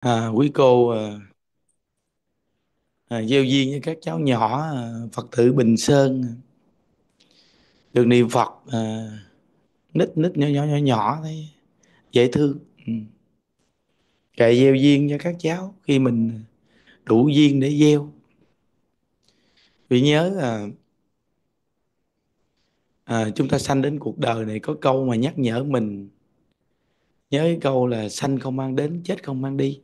À, quý cô à, à, gieo duyên với các cháu nhỏ à, Phật tử Bình Sơn được niệm Phật à, nít nít nhỏ nhỏ nhỏ nhỏ thấy dễ thương ừ. gieo duyên cho các cháu khi mình đủ duyên để gieo vì nhớ à, à, chúng ta sanh đến cuộc đời này có câu mà nhắc nhở mình nhớ cái câu là sanh không mang đến chết không mang đi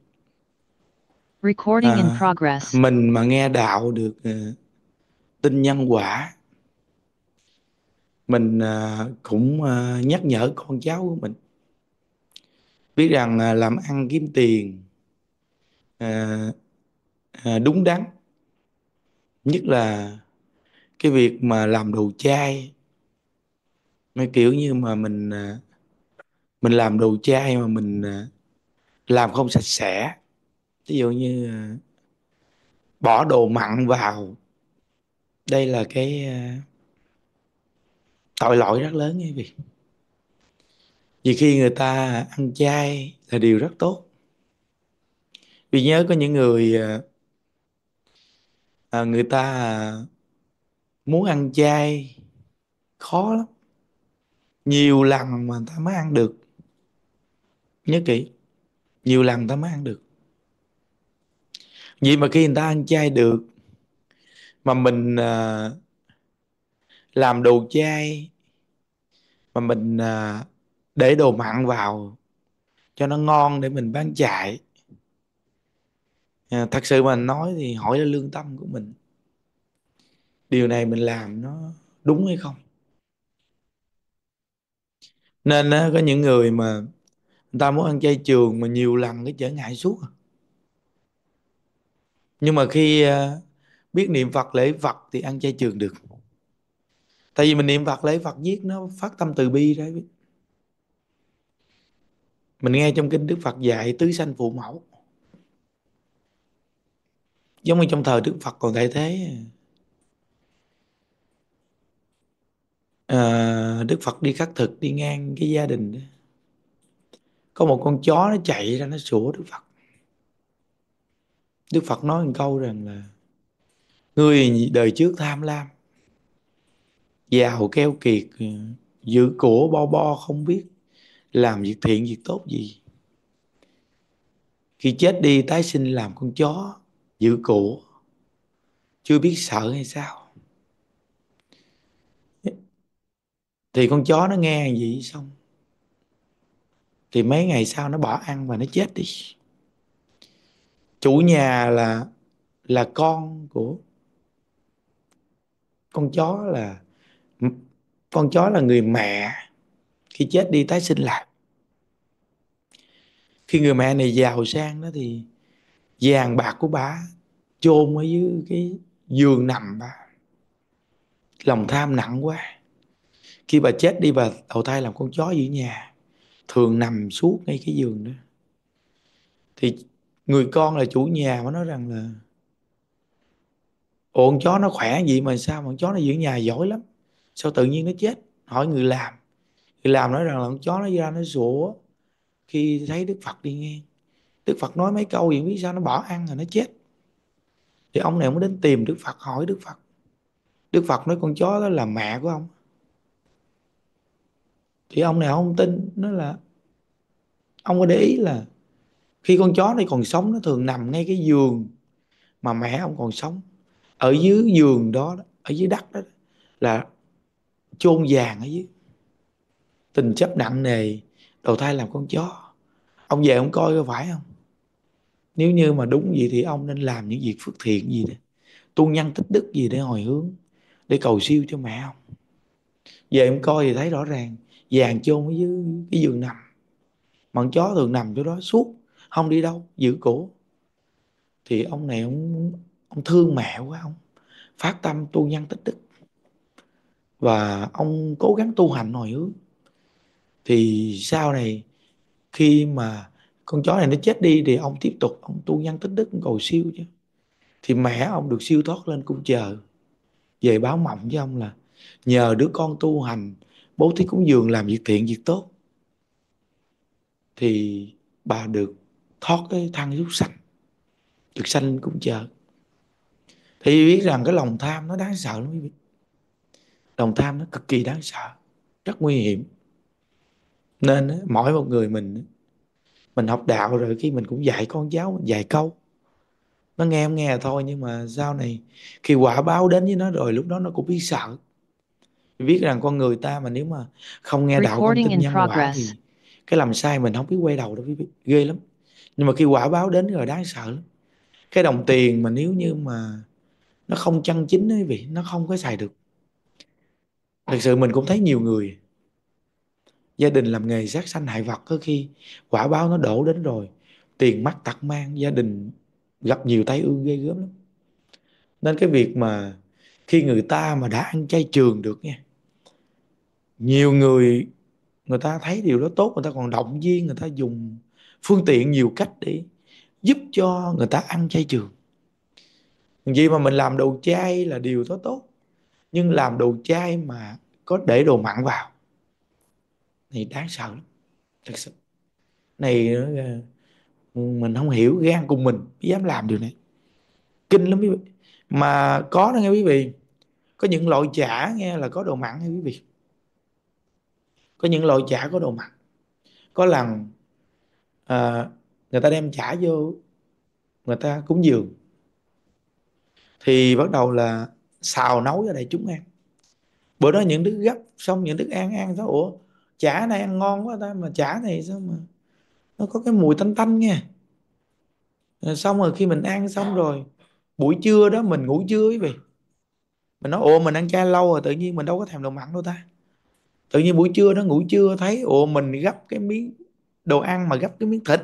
Recording à, in progress. Mình mà nghe đạo được uh, tin nhân quả, mình uh, cũng uh, nhắc nhở con cháu của mình biết rằng uh, làm ăn kiếm tiền uh, uh, đúng đắn, nhất là cái việc mà làm đồ chai, mấy kiểu như mà mình uh, mình làm đồ chai mà mình uh, làm không sạch sẽ ví dụ như à, bỏ đồ mặn vào đây là cái à, tội lỗi rất lớn quý vị vì khi người ta ăn chay là điều rất tốt vì nhớ có những người à, người ta muốn ăn chay khó lắm nhiều lần mà người ta mới ăn được nhớ kỹ nhiều lần người ta mới ăn được vậy mà khi người ta ăn chay được mà mình à, làm đồ chay mà mình à, để đồ mặn vào cho nó ngon để mình bán chạy à, thật sự mà nói thì hỏi là lương tâm của mình điều này mình làm nó đúng hay không nên á, có những người mà người ta muốn ăn chay trường mà nhiều lần cái trở ngại suốt à nhưng mà khi ờ, biết niệm phật lễ phật thì ăn chay trường được tại vì mình niệm phật lễ phật giết nó phát tâm từ bi đấy mình nghe trong kinh đức phật dạy tứ sanh phụ mẫu giống như trong thời đức phật còn đại thế à, đức phật đi khắc thực đi ngang cái gia đình đó. có một con chó nó chạy ra nó sủa đức phật Đức Phật nói một câu rằng là người đời trước tham lam giàu keo kiệt giữ của bo bo không biết làm việc thiện việc tốt gì khi chết đi tái sinh làm con chó giữ của chưa biết sợ hay sao thì con chó nó nghe gì xong thì mấy ngày sau nó bỏ ăn và nó chết đi chủ nhà là là con của con chó là con chó là người mẹ khi chết đi tái sinh lại khi người mẹ này giàu sang đó thì vàng bạc của bà chôn ở dưới cái giường nằm bà lòng tham nặng quá khi bà chết đi bà đầu thai làm con chó giữ nhà thường nằm suốt ngay cái giường đó thì người con là chủ nhà mà nói rằng là Ồ, con chó nó khỏe gì mà sao mà con chó nó giữ nhà giỏi lắm sao tự nhiên nó chết hỏi người làm người làm nói rằng là con chó nó ra nó sủa khi thấy đức phật đi nghe đức phật nói mấy câu gì biết sao nó bỏ ăn rồi nó chết thì ông này muốn đến tìm đức phật hỏi đức phật đức phật nói con chó đó là mẹ của ông thì ông này không tin nó là ông có để ý là khi con chó này còn sống nó thường nằm ngay cái giường mà mẹ ông còn sống ở dưới giường đó ở dưới đất đó là chôn vàng ở dưới tình chấp nặng nề đầu thai làm con chó ông về ông coi có phải không nếu như mà đúng gì thì ông nên làm những việc phước thiện gì đó tu nhân tích đức gì để hồi hướng để cầu siêu cho mẹ ông về ông coi thì thấy rõ ràng vàng chôn ở dưới cái giường nằm bọn chó thường nằm chỗ đó suốt không đi đâu giữ cổ thì ông này ông ông thương mẹ quá ông phát tâm tu nhân tích đức và ông cố gắng tu hành hồi hướng thì sau này khi mà con chó này nó chết đi thì ông tiếp tục ông tu nhân tích đức cầu siêu chứ thì mẹ ông được siêu thoát lên cung chờ về báo mộng với ông là nhờ đứa con tu hành bố thí cúng dường làm việc thiện việc tốt thì bà được thoát cái thang giúp sanh được sanh cũng chờ thì biết rằng cái lòng tham nó đáng sợ lắm quý vị lòng tham nó cực kỳ đáng sợ rất nguy hiểm nên mỗi một người mình mình học đạo rồi khi mình cũng dạy con giáo mình vài câu nó nghe không nghe thôi nhưng mà sau này khi quả báo đến với nó rồi lúc đó nó cũng biết sợ biết rằng con người ta mà nếu mà không nghe đạo không tin nhân quả thì cái làm sai mình không biết quay đầu đâu quý vị ghê lắm nhưng mà khi quả báo đến rồi đáng sợ lắm cái đồng tiền mà nếu như mà nó không chân chính ấy vị nó không có xài được thật sự mình cũng thấy nhiều người gia đình làm nghề sát sanh hại vật có khi quả báo nó đổ đến rồi tiền mắc tặc mang gia đình gặp nhiều tai ương ghê gớm lắm nên cái việc mà khi người ta mà đã ăn chay trường được nha nhiều người người ta thấy điều đó tốt người ta còn động viên người ta dùng phương tiện nhiều cách để giúp cho người ta ăn chay trường vì mà mình làm đồ chay là điều đó tốt nhưng làm đồ chay mà có để đồ mặn vào thì đáng sợ lắm thật sự này ờ, mình không hiểu gan cùng mình dám làm điều này kinh lắm quý vị mà có đó nghe quý vị có những loại chả nghe là có đồ mặn nghe quý vị có những loại chả có đồ mặn có lần à, người ta đem trả vô người ta cúng dường thì bắt đầu là xào nấu cho đại chúng ăn bữa đó những đứa gấp xong những đứa ăn ăn sao ủa chả này ăn ngon quá ta mà chả này sao mà nó có cái mùi tanh tanh nghe rồi xong rồi khi mình ăn xong rồi buổi trưa đó mình ngủ trưa quý vị mình nói ồ mình ăn chay lâu rồi tự nhiên mình đâu có thèm đồ mặn đâu ta tự nhiên buổi trưa đó ngủ trưa thấy ồ mình gấp cái miếng đồ ăn mà gấp cái miếng thịt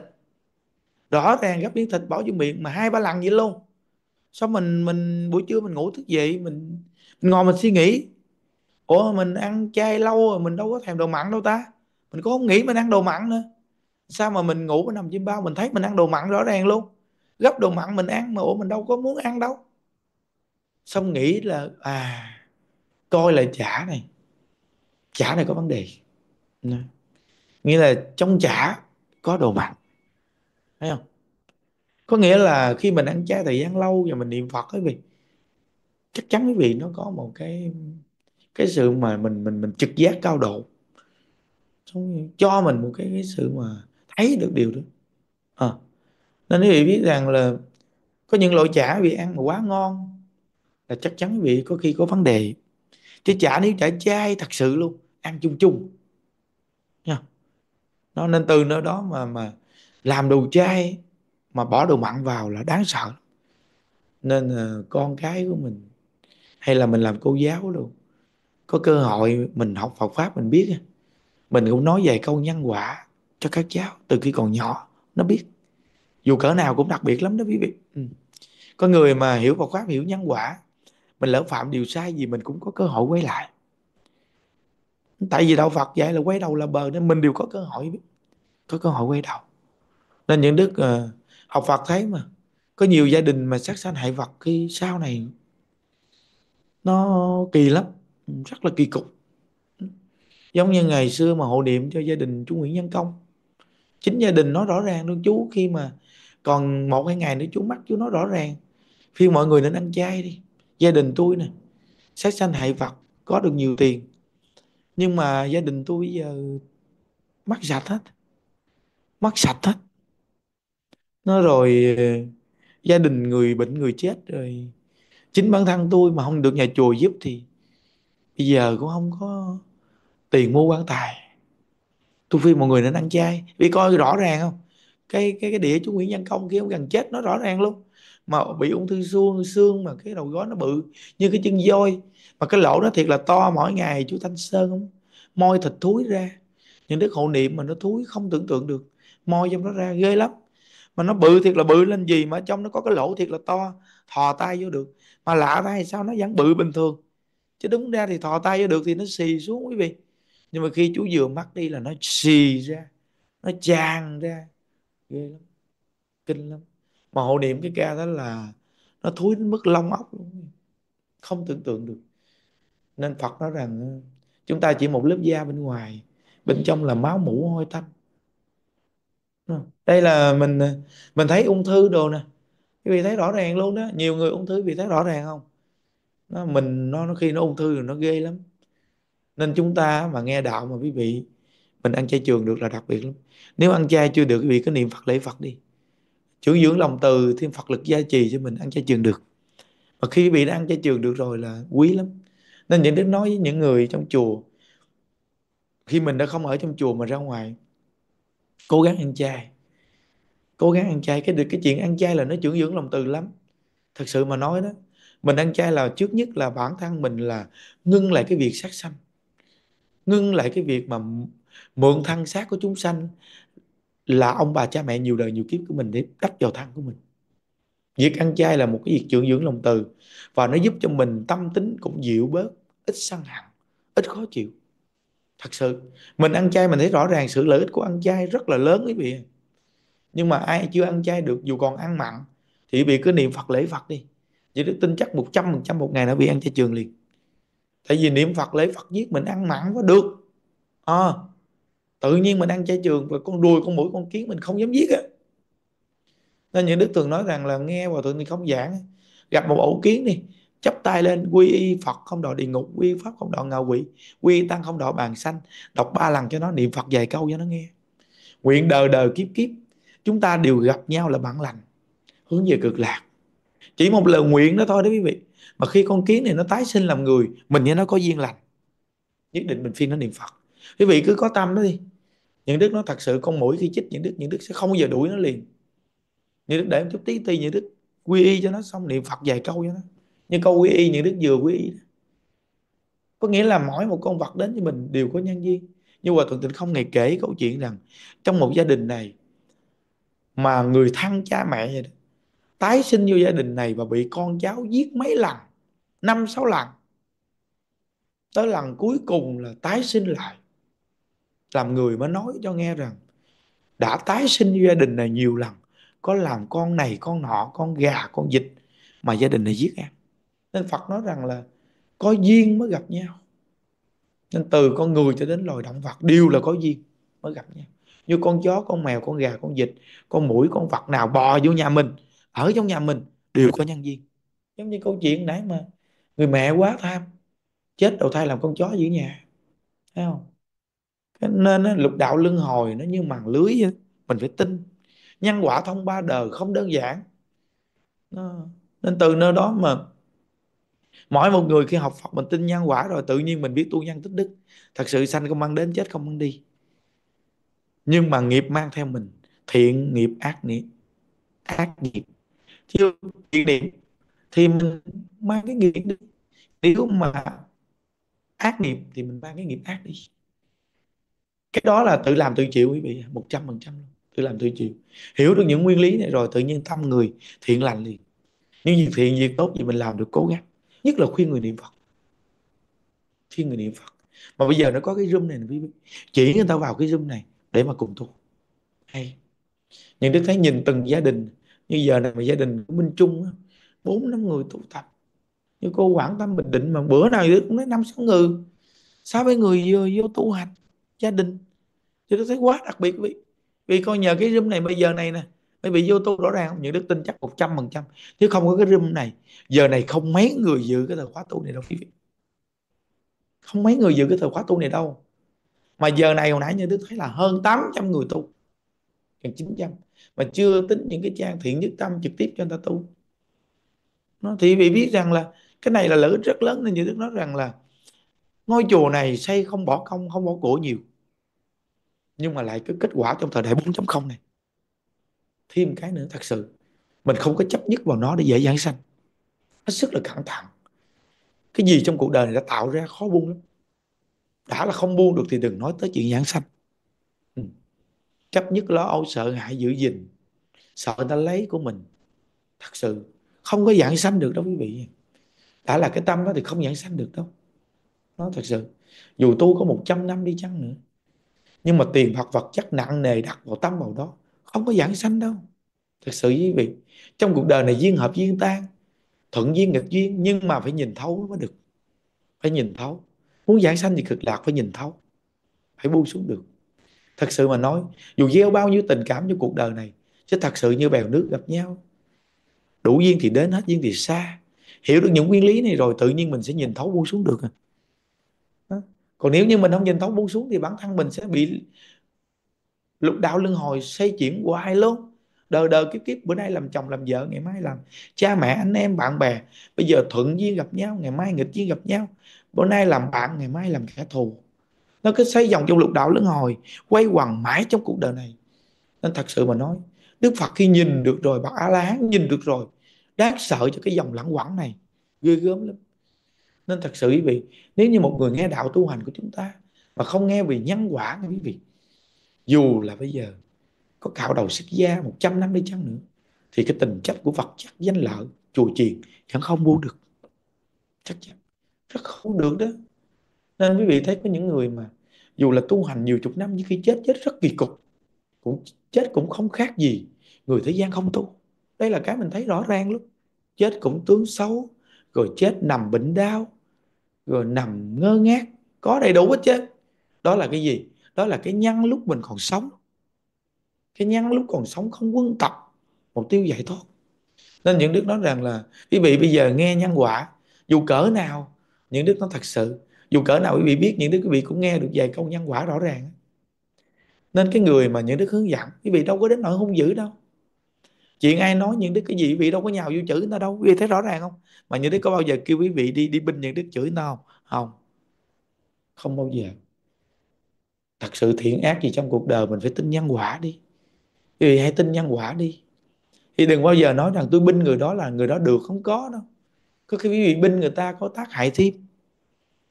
rõ ràng gấp miếng thịt bỏ vô miệng mà hai ba lần vậy luôn sao mình mình buổi trưa mình ngủ thức dậy mình, mình ngồi mình suy nghĩ ủa mình ăn chay lâu rồi mình đâu có thèm đồ mặn đâu ta mình có không nghĩ mình ăn đồ mặn nữa sao mà mình ngủ mình nằm trên bao mình thấy mình ăn đồ mặn rõ ràng luôn gấp đồ mặn mình ăn mà ủa mình đâu có muốn ăn đâu xong nghĩ là à coi là chả này chả này có vấn đề nghĩa là trong chả có đồ mặn thấy không có nghĩa là khi mình ăn chay thời gian lâu và mình niệm phật ấy vì chắc chắn quý vị nó có một cái cái sự mà mình mình mình trực giác cao độ cho mình một cái, cái sự mà thấy được điều đó à. nên quý vị biết rằng là có những loại chả vì ăn mà quá ngon là chắc chắn quý vị có khi có vấn đề chứ chả nếu chả chay thật sự luôn ăn chung chung nó nên từ nơi đó mà mà làm đồ chay mà bỏ đồ mặn vào là đáng sợ nên là ờ, con cái của mình hay là mình làm cô giáo luôn có cơ hội mình học Phật pháp mình biết mình cũng nói về câu nhân quả cho các cháu từ khi còn nhỏ nó biết dù cỡ nào cũng đặc biệt lắm đó quý vị ừ. có người mà hiểu Phật pháp hiểu nhân quả mình lỡ phạm điều sai gì mình cũng có cơ hội quay lại tại vì đạo Phật dạy là quay đầu là bờ nên mình đều có cơ hội có cơ hội quay đầu nên những đức uh, học Phật thấy mà có nhiều gia đình mà sát sanh hại vật khi sau này nó kỳ lắm rất là kỳ cục giống như ngày xưa mà hộ niệm cho gia đình chú Nguyễn Văn Công chính gia đình nó rõ ràng luôn chú khi mà còn một hai ngày nữa chú mắt chú nói rõ ràng khi mọi người nên ăn chay đi gia đình tôi nè sát sanh hại vật có được nhiều tiền nhưng mà gia đình tôi bây giờ mắc sạch hết mắc sạch hết nó rồi ờ, gia đình người bệnh người chết rồi chính bản thân tôi mà không được nhà chùa giúp thì bây giờ cũng không có tiền mua quan tài tôi phi mọi người nên ăn chay vì coi rõ ràng không cái cái cái đĩa chú Nguyễn Văn Công kia ông gần chết nó rõ ràng luôn mà bị ung thư xương xương mà cái đầu gối nó bự như cái chân voi mà cái lỗ nó thiệt là to mỗi ngày chú thanh sơn không môi thịt thúi ra những đức hộ niệm mà nó thúi không tưởng tượng được môi trong nó ra ghê lắm mà nó bự thiệt là bự lên gì mà trong nó có cái lỗ thiệt là to thò tay vô được mà lạ tay sao nó vẫn bự bình thường chứ đúng ra thì thò tay vô được thì nó xì xuống quý vị nhưng mà khi chú vừa mắt đi là nó xì ra nó tràn ra ghê lắm kinh lắm mà hộ niệm cái ca đó là nó thúi đến mức long óc luôn không tưởng tượng được nên Phật nói rằng ờ, chúng ta chỉ một lớp da bên ngoài bên trong là máu mũ hôi tanh đây là mình ờ, mình thấy ung thư đồ nè quý vị thấy rõ ràng luôn đó nhiều người ung thư quý thấy rõ ràng không nó mình nó, nó khi nó ung thư rồi nó ghê lắm nên chúng ta mà nghe đạo mà quý vị mình ăn chay trường được là đặc biệt lắm nếu ăn chay chưa được quý vị cứ niệm phật lễ phật đi chứa dưỡng ừ. lòng từ thêm Phật lực gia trì cho mình ăn chay trường được và khi bị ăn chay trường được rồi là quý lắm nên những đức nói với những người trong chùa khi mình đã không ở trong chùa mà ra ngoài cố gắng ăn chay cố gắng ăn chay cái được cái chuyện ăn chay là nó trưởng dưỡng lòng từ lắm thật sự mà nói đó mình ăn chay là trước nhất là bản thân mình là ngưng lại cái việc sát sanh ngưng lại cái việc mà mượn thân xác của chúng sanh là ông bà cha mẹ nhiều đời nhiều kiếp của mình để đắp vào thân của mình việc ăn chay là một cái việc dưỡng dưỡng lòng từ và nó giúp cho mình tâm tính cũng dịu bớt ít sân hận ít khó chịu thật sự mình ăn chay mình thấy rõ ràng sự lợi ích của ăn chay rất là lớn quý vị nhưng mà ai chưa ăn chay được dù còn ăn mặn thì bị vị cứ niệm phật lễ phật đi Vậy đức tin chắc 100% phần trăm một ngày nó bị ăn chay trường liền tại vì niệm phật lễ phật giết mình ăn mặn có được à, tự nhiên mình ăn chay trường và con đùi con mũi con kiến mình không dám giết á nên những đức thường nói rằng là nghe và thượng thì không giảng gặp một ổ kiến đi chắp tay lên quy y phật không đọa địa ngục quy pháp không đọa ngạ quỷ quy tăng không đọa bàn xanh đọc ba lần cho nó niệm phật vài câu cho nó nghe nguyện đời đời kiếp kiếp chúng ta đều gặp nhau là bạn lành hướng về cực lạc chỉ một lời nguyện đó thôi đó quý vị mà khi con kiến này nó tái sinh làm người mình với nó có duyên lành nhất định mình phiên nó niệm phật quý vị cứ có tâm đó đi những đức nó thật sự con mũi khi chích những đức những đức sẽ không bao giờ đuổi nó liền những đức để một chút tí ti những đức quy y cho nó xong niệm phật vài câu cho nó nhưng câu quy y những đức vừa quy y có nghĩa là mỗi một con vật đến với mình đều có nhân duyên nhưng mà thuận tịnh không ngày kể câu chuyện rằng trong một gia đình này mà người thân cha mẹ vậy đó, tái sinh vô gia đình này và bị con cháu giết mấy lần năm sáu lần tới lần cuối cùng là tái sinh lại làm người mới nói cho nghe rằng đã tái sinh gia đình này nhiều lần có làm con này con nọ con gà con vịt mà gia đình này giết em nên phật nói rằng là có duyên mới gặp nhau nên từ con người cho đến loài động vật đều là có duyên mới gặp nhau như con chó con mèo con gà con vịt con mũi con vật nào bò vô nhà mình ở trong nhà mình đều có nhân duyên giống như câu chuyện nãy mà người mẹ quá tham chết đầu thai làm con chó giữ nhà thấy không nên lục đạo luân hồi nó như màn lưới vậy. mình phải tin nhân quả thông ba đời không đơn giản nên từ nơi đó mà mỗi một người khi học Phật mình tin nhân quả rồi tự nhiên mình biết tu nhân tích đức thật sự sanh không mang đến chết không mang đi nhưng mà nghiệp mang theo mình thiện nghiệp ác nghiệp ác nghiệp thiếu thiện niệm thì mình mang cái nghiệp đi nếu mà ác nghiệp thì mình mang cái nghiệp ác đi cái đó là tự làm tự chịu quý vị một trăm phần trăm tự làm tự chịu hiểu được những nguyên lý này rồi tự nhiên tâm người thiện lành liền những việc thiện việc tốt gì mình làm được cố gắng nhất là khuyên người niệm phật khuyên người niệm phật mà bây giờ nó có cái zoom này quý vị chỉ người ta vào cái zoom này để mà cùng tu hay nhưng đức thấy nhìn từng gia đình như giờ này mà gia đình của minh trung bốn năm người tụ tập như cô quảng tâm bình định mà bữa nào cũng nói năm sáu người sáu bảy người vừa vô tu hành gia đình thì tôi thấy quá đặc biệt quý vị vì con nhờ cái room này bây giờ này nè bởi vì vô tu rõ ràng những đức tin chắc 100% Nếu không có cái room này Giờ này không mấy người giữ cái thời khóa tu này đâu quý vị Không mấy người giữ cái thời khóa tu này đâu Mà giờ này hồi nãy như Đức thấy là hơn 800 người tu Gần 900 Mà chưa tính những cái trang thiện nhất tâm trực tiếp cho người ta tu nó Thì vị biết rằng là Cái này là lợi ích rất lớn Nên như Đức nói rằng là Ngôi chùa này xây không bỏ công Không bỏ cổ nhiều nhưng mà lại cái kết quả trong thời đại 4.0 này thêm cái nữa thật sự mình không có chấp nhất vào nó để dễ dàng sanh nó sức là cẩn thận cái gì trong cuộc đời này đã tạo ra khó buông lắm đã là không buông được thì đừng nói tới chuyện giảng sanh ừ. chấp nhất lo âu sợ hãi giữ gìn sợ người ta lấy của mình thật sự không có giảng sanh được đâu quý vị đã là cái tâm đó thì không giảng sanh được đâu nó thật sự dù tu có 100 năm đi chăng nữa nhưng mà tiền hoặc vật chất nặng nề đặt vào tâm vào đó không có giảng sanh đâu thật sự quý vị trong cuộc đời này duyên hợp duyên tan thuận duyên nghịch duyên nhưng mà phải nhìn thấu mới được phải nhìn thấu muốn giảng sanh thì cực lạc phải nhìn thấu phải buông xuống được thật sự mà nói dù gieo bao nhiêu tình cảm cho cuộc đời này chứ thật sự như bèo nước gặp nhau đủ duyên thì đến hết duyên thì xa hiểu được những nguyên lý này rồi tự nhiên mình sẽ nhìn thấu buông xuống được à còn nếu như mình không nhìn thấu buông xuống thì bản thân mình sẽ bị lục đạo luân hồi xây chuyển hoài luôn đời đời kiếp kiếp bữa nay làm chồng làm vợ ngày mai làm cha mẹ anh em bạn bè bây giờ thuận duyên gặp nhau ngày mai nghịch duyên gặp nhau bữa nay làm bạn ngày mai làm kẻ thù nó cứ xây dòng trong lục đạo luân hồi quay quằn mãi trong cuộc đời này nên thật sự mà nói đức phật khi nhìn được rồi bậc a la hán nhìn được rồi đáng sợ cho cái dòng lẳng quẩn này ghê gớm lắm nên thật sự quý vị nếu như một người nghe đạo tu hành của chúng ta mà không nghe về nhân quả quý vị dù là bây giờ có cạo đầu xuất gia 100 năm đi chăng nữa thì cái tình chất của vật chất danh lợi chùa chiền vẫn không mua được chắc chắn rất không được đó nên quý vị thấy có những người mà dù là tu hành nhiều chục năm nhưng khi chết chết rất kỳ cục cũng chết cũng không khác gì người thế gian không tu đây là cái mình thấy rõ ràng lắm chết cũng tướng xấu rồi chết nằm bệnh đau rồi nằm ngơ ngác có đầy đủ hết chứ đó là cái gì đó là cái nhân lúc mình còn sống cái nhân lúc còn sống không quân tập mục tiêu giải thoát nên những đức nói rằng là quý vị bây giờ nghe nhân quả dù cỡ nào những đức nó thật sự dù cỡ nào quý vị biết những đức quý vị cũng nghe được vài câu nhân quả rõ ràng nên cái người mà những đức hướng dẫn quý vị đâu có đến nỗi hung dữ đâu chuyện ai nói những đức cái gì vị đâu có nhào vô chữ nó đâu quý vị thấy rõ ràng không mà những đức có bao giờ kêu quý vị đi đi binh những đức chửi nó không không không bao giờ thật sự thiện ác gì trong cuộc đời mình phải tin nhân quả đi quý vị hãy tin nhân quả đi thì đừng bao giờ nói rằng tôi binh người đó là người đó được không có đâu có khi quý vị binh người ta có tác hại thêm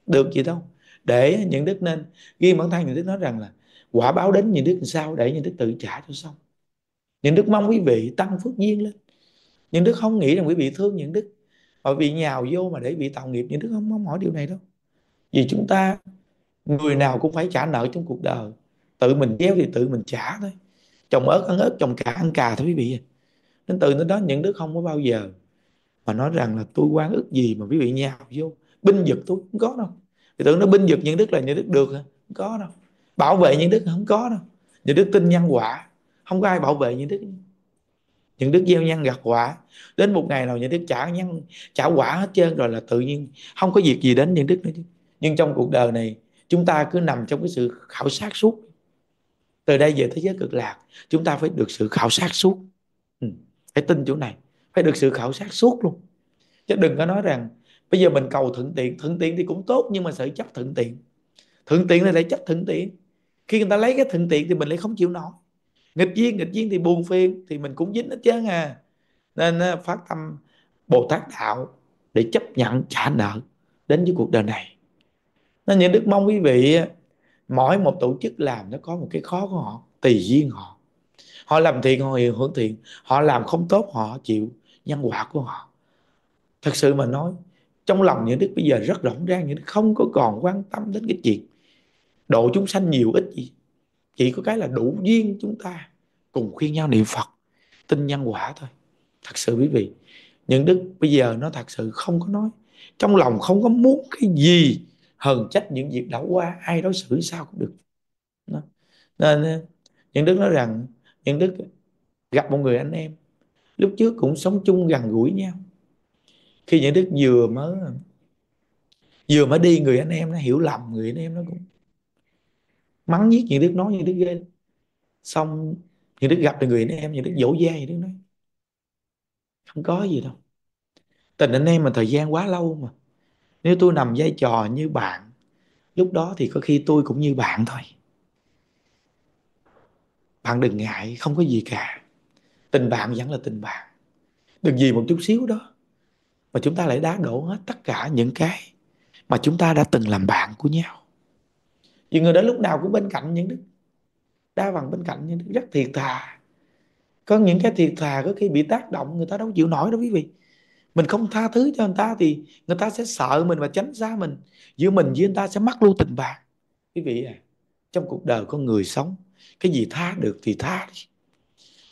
được gì đâu để những đức nên ghi bản thân những đức nói rằng là quả báo đến những đức làm sao để những đức tự trả cho xong những đức mong quý vị tăng phước duyên lên những đức không nghĩ rằng quý vị thương những đức mà bị nhào vô mà để bị tạo nghiệp những đức không mong hỏi điều này đâu vì chúng ta người nào cũng phải trả nợ trong cuộc đời tự mình gieo thì tự mình trả thôi trồng ớt ăn ớt trồng cà ăn cà thôi quý vị nên từ đến đó những đức không có bao giờ mà nói rằng là tôi quan ức gì mà quý vị nhào vô binh vực tôi không có đâu thì tưởng nó binh vực những đức là những đức được không có đâu bảo vệ những đức không có đâu những đức tin nhân quả không có ai bảo vệ những đức những đức gieo nhân gặt quả đến một ngày nào những đức trả nhân trả quả hết trơn rồi là tự nhiên không có việc gì đến những đức nữa chứ nhưng trong cuộc đời này chúng ta cứ nằm trong cái sự khảo sát suốt từ đây về thế giới cực lạc chúng ta phải được sự khảo sát suốt ừ. phải tin chỗ này phải được sự khảo sát suốt luôn chứ đừng có nói rằng bây giờ mình cầu thuận tiện thuận tiện thì cũng tốt nhưng mà sợ chấp thuận tiện thuận tiện là lại chấp thuận tiện khi người ta lấy cái thuận tiện thì mình lại không chịu nói nghịch duyên nghịch duyên thì buồn phiền thì mình cũng dính hết trơn à nên phát tâm bồ tát đạo để chấp nhận trả nợ đến với cuộc đời này nên những đức mong quý vị mỗi một tổ chức làm nó có một cái khó của họ tùy duyên họ họ làm thiện họ hiểu hưởng thiện họ làm không tốt họ chịu nhân quả của họ thật sự mà nói trong lòng những đức bây giờ rất rộng ràng những đức không có còn quan tâm đến cái chuyện độ chúng sanh nhiều ít gì chỉ có cái là đủ duyên chúng ta cùng khuyên nhau niệm phật tin nhân quả thôi thật sự quý vị những đức bây giờ nó thật sự không có nói trong lòng không có muốn cái gì hờn trách những việc đã qua ai đối xử sao cũng được đó. nên những đức nói rằng những đức gặp một người anh em lúc trước cũng sống chung gần gũi nhau khi những đức vừa mới vừa mới đi người anh em nó hiểu lầm người anh em nó cũng mắng giết những đứa nói những đứa ghê xong những đứa gặp được người anh em những đứa dỗ dai những đứa nói không có gì đâu tình anh em mà thời gian quá lâu mà nếu tôi nằm vai trò như bạn lúc đó thì có khi tôi cũng như bạn thôi bạn đừng ngại không có gì cả tình bạn vẫn là tình bạn đừng gì một chút xíu đó mà chúng ta lại đá đổ hết tất cả những cái mà chúng ta đã từng làm bạn của nhau vì người đó lúc nào cũng bên cạnh những đức đa bằng bên cạnh những đức rất thiệt thà có những cái thiệt thà có khi bị tác động người ta đâu chịu nổi đâu quý vị mình không tha thứ cho người ta thì người ta sẽ sợ mình và tránh xa mình giữa mình với người ta sẽ mắc lưu tình bạn quý vị à trong cuộc đời con người sống cái gì tha được thì tha đi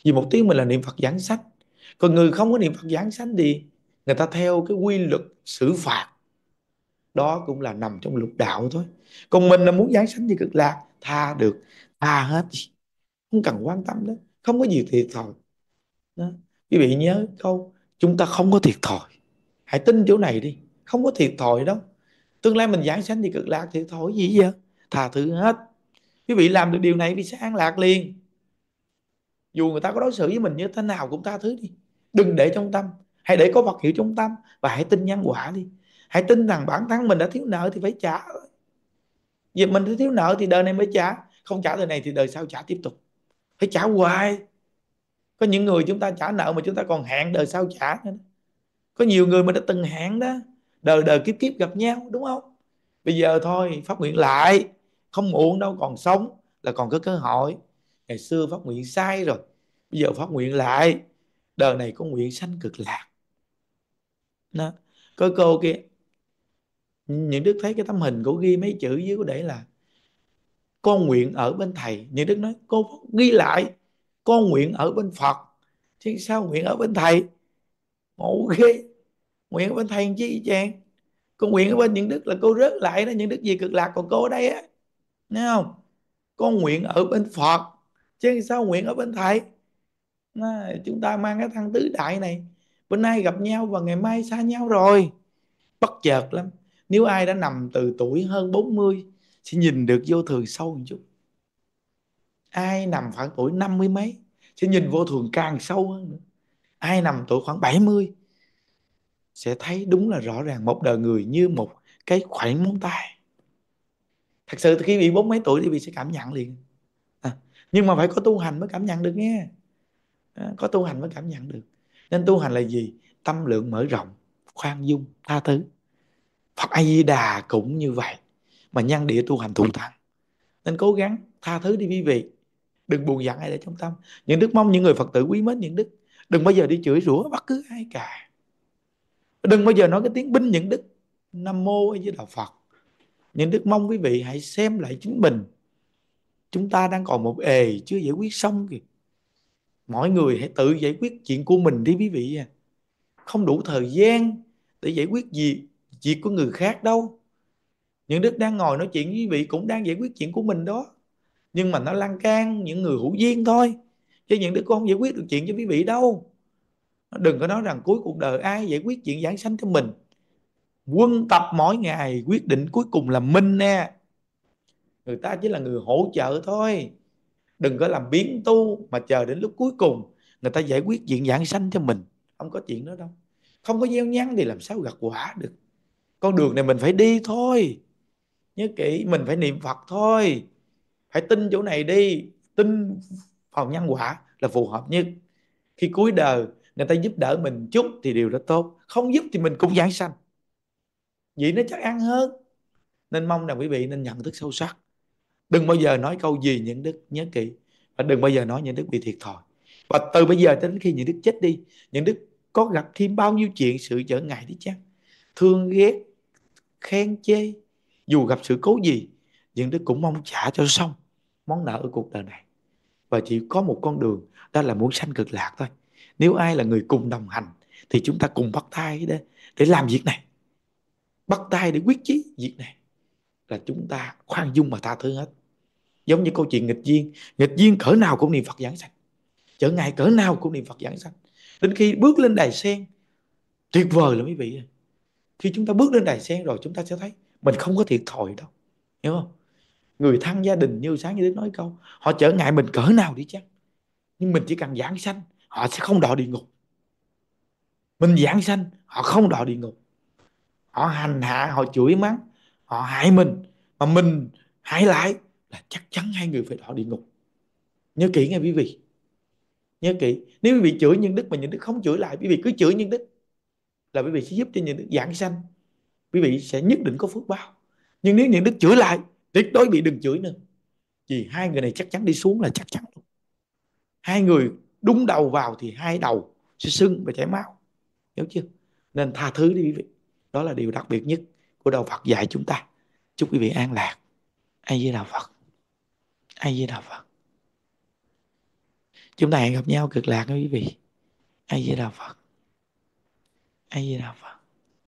vì một tiếng mình là niệm phật giảng sách còn người không có niệm phật giảng sách thì người ta theo cái quy luật xử phạt đó cũng là nằm trong lục đạo thôi còn mình là muốn giải sanh với cực lạc tha được tha hết không cần quan tâm đó không có gì thiệt thòi đó. quý vị nhớ câu chúng ta không có thiệt thòi hãy tin chỗ này đi không có thiệt thòi đâu tương lai mình giải sanh thì cực lạc thiệt thòi gì vậy Tha thứ hết quý vị làm được điều này vì sẽ an lạc liền dù người ta có đối xử với mình như thế nào cũng tha thứ đi đừng để trong tâm hãy để có vật hiệu trong tâm và hãy tin nhân quả đi hãy tin rằng bản thân mình đã thiếu nợ thì phải trả vì mình đã thiếu nợ thì đời này mới trả không trả đời này thì đời sau trả tiếp tục phải trả hoài có những người chúng ta trả nợ mà chúng ta còn hẹn đời sau trả nữa có nhiều người mình đã từng hẹn đó đời đời kiếp kiếp gặp nhau đúng không bây giờ thôi phát nguyện lại không muộn đâu còn sống là còn có cơ hội ngày xưa phát nguyện sai rồi bây giờ phát nguyện lại đời này có nguyện sanh cực lạc đó. có cô kia những đức thấy cái tấm hình của ghi mấy chữ dưới có để là con nguyện ở bên thầy những đức nói cô ghi lại con nguyện ở bên phật chứ sao nguyện ở bên thầy ngộ ghê nguyện ở bên thầy chứ chi chàng con nguyện ở bên những đức là cô rớt lại đó những đức gì cực lạc còn cô ở đây á nghe không con nguyện ở bên phật chứ sao nguyện ở bên thầy à, chúng ta mang cái thăng tứ đại này bữa nay gặp nhau và ngày mai xa nhau rồi bất chợt lắm nếu ai đã nằm từ tuổi hơn 40 sẽ nhìn được vô thường sâu một chút ai nằm khoảng tuổi năm mươi mấy sẽ nhìn vô thường càng sâu hơn nữa ai nằm tuổi khoảng 70 sẽ thấy đúng là rõ ràng một đời người như một cái khoảng móng tay thật sự khi bị bốn mấy tuổi thì bị sẽ cảm nhận liền à, nhưng mà phải có tu hành mới cảm nhận được nghe à, có tu hành mới cảm nhận được nên tu hành là gì tâm lượng mở rộng khoan dung tha thứ Phật A Di Đà cũng như vậy mà nhân địa tu hành thủ thắng nên cố gắng tha thứ đi quý vị đừng buồn giận ai để trong tâm những đức mong những người phật tử quý mến những đức đừng bao giờ đi chửi rủa bất cứ ai cả đừng bao giờ nói cái tiếng binh những đức nam mô với đạo phật những đức mong quý vị hãy xem lại chính mình chúng ta đang còn một ề chưa giải quyết xong kìa mọi người hãy tự giải quyết chuyện của mình đi quý vị à. không đủ thời gian để giải quyết gì việc của người khác đâu những đức đang ngồi nói chuyện với vị cũng đang giải quyết chuyện của mình đó nhưng mà nó lan can những người hữu duyên thôi chứ những đức cũng không giải quyết được chuyện cho quý vị đâu đừng có nói rằng cuối cuộc đời ai giải quyết chuyện giảng sanh cho mình quân tập mỗi ngày quyết định cuối cùng là minh nè người ta chỉ là người hỗ trợ thôi đừng có làm biến tu mà chờ đến lúc cuối cùng người ta giải quyết chuyện giảng sanh cho mình không có chuyện đó đâu không có gieo nhăn thì làm sao gặt quả được con đường này mình phải đi thôi nhớ kỹ mình phải niệm phật thôi phải tin chỗ này đi tin phòng nhân quả là phù hợp nhất khi cuối đời người ta giúp đỡ mình chút thì điều đó tốt không giúp thì mình cũng giảng sanh vậy nó chắc ăn hơn nên mong rằng quý vị nên nhận thức sâu sắc đừng bao giờ nói câu gì những đức nhớ kỹ và đừng bao giờ nói những đức bị thiệt thòi và từ bây giờ đến khi những đức chết đi những đức có gặp thêm bao nhiêu chuyện sự trở ngại đi chăng thương ghét khen chê dù gặp sự cố gì nhưng đức cũng mong trả cho xong món nợ ở cuộc đời này và chỉ có một con đường đó là muốn sanh cực lạc thôi nếu ai là người cùng đồng hành thì chúng ta cùng bắt tay để, để làm việc này bắt tay để quyết chí việc này là chúng ta khoan dung mà tha thứ hết giống như câu chuyện nghịch duyên nghịch duyên cỡ nào cũng niệm phật giảng sanh trở ngại cỡ nào cũng niệm phật giảng sanh đến khi bước lên đài sen tuyệt vời là quý vị khi chúng ta bước lên đài sen rồi chúng ta sẽ thấy mình không có thiệt thòi đâu hiểu không người thân gia đình như sáng như đến nói câu họ trở ngại mình cỡ nào đi chăng nhưng mình chỉ cần giảng sanh họ sẽ không đọa địa ngục mình giảng sanh họ không đọa địa ngục họ hành hạ họ chửi mắng họ hại mình mà mình hại lại là chắc chắn hai người phải đọa địa ngục nhớ kỹ nghe quý vị nhớ kỹ nếu quý vị chửi nhân đức mà nhân đức không chửi lại quý vị cứ chửi nhân đức là quý vị sẽ giúp cho những đức giảng sanh quý vị sẽ nhất định có phước báo nhưng nếu những đức chửi lại tuyệt đối bị đừng chửi nữa vì hai người này chắc chắn đi xuống là chắc chắn hai người đúng đầu vào thì hai đầu sẽ sưng và chảy máu hiểu chưa nên tha thứ đi quý vị đó là điều đặc biệt nhất của đạo Phật dạy chúng ta chúc quý vị an lạc ai với đạo Phật ai với đạo Phật chúng ta hẹn gặp nhau cực lạc quý vị ai với đạo Phật أي نفس